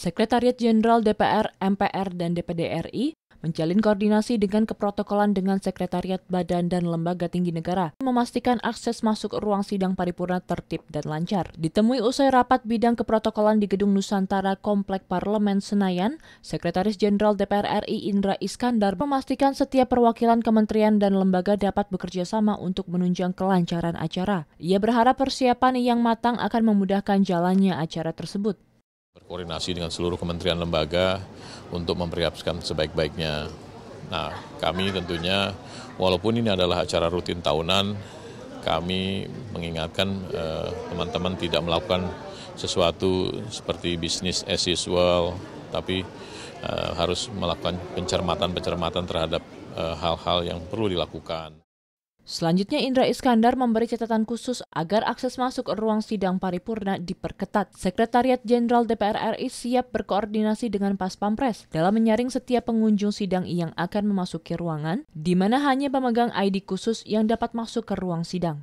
Sekretariat Jenderal DPR, MPR, dan DPD RI menjalin koordinasi dengan keprotokolan dengan Sekretariat Badan dan Lembaga Tinggi Negara, memastikan akses masuk ruang sidang paripurna tertib dan lancar. Ditemui usai rapat bidang keprotokolan di Gedung Nusantara Komplek Parlemen Senayan, Sekretaris Jenderal DPR RI Indra Iskandar memastikan setiap perwakilan kementerian dan lembaga dapat bekerja sama untuk menunjang kelancaran acara. Ia berharap persiapan yang matang akan memudahkan jalannya acara tersebut. Berkoordinasi dengan seluruh kementerian lembaga untuk mempersiapkan sebaik-baiknya. Nah, kami tentunya walaupun ini adalah acara rutin tahunan, kami mengingatkan eh, teman-teman eh, tidak melakukan sesuatu seperti bisnis as usual, tapi eh, harus melakukan pencermatan-pencermatan terhadap eh, hal-hal eh, yang perlu dilakukan. Selanjutnya Indra Iskandar memberi catatan khusus agar akses masuk ruang sidang paripurna diperketat. Sekretariat Jenderal DPR RI siap berkoordinasi dengan Pas Pampres dalam menyaring setiap pengunjung sidang yang akan memasuki ruangan, di mana hanya pemegang ID khusus yang dapat masuk ke ruang sidang.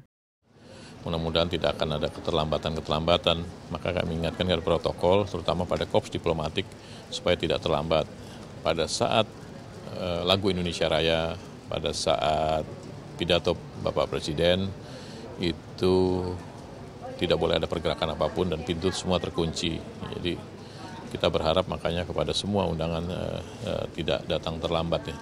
Mudah-mudahan tidak akan ada keterlambatan-keterlambatan, maka kami ingatkan kepada protokol, terutama pada kops diplomatik, supaya tidak terlambat. Pada saat eh, lagu Indonesia Raya, pada saat pidato Bapak Presiden itu tidak boleh ada pergerakan apapun dan pintu semua terkunci. Jadi kita berharap makanya kepada semua undangan uh, uh, tidak datang terlambat ya.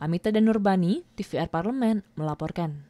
Amita dan Nurbani, TVR Parlemen melaporkan.